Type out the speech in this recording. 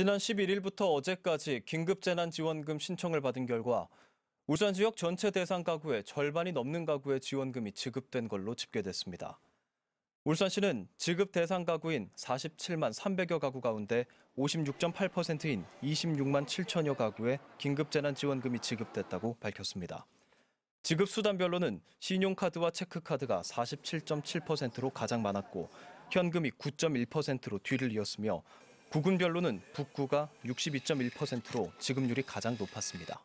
지난 11일부터 어제까지 긴급재난지원금 신청을 받은 결과 울산 지역 전체 대상 가구의 절반이 넘는 가구에 지원금이 지급된 걸로 집계됐습니다. 울산시는 지급 대상 가구인 47만 300여 가구 가운데 56.8%인 26만 7천여 가구에 긴급재난지원금이 지급됐다고 밝혔습니다. 지급 수단별로는 신용카드와 체크카드가 47.7%로 가장 많았고 현금이 9.1%로 뒤를 이었으며 구군별로는 북구가 62.1%로 지급률이 가장 높았습니다.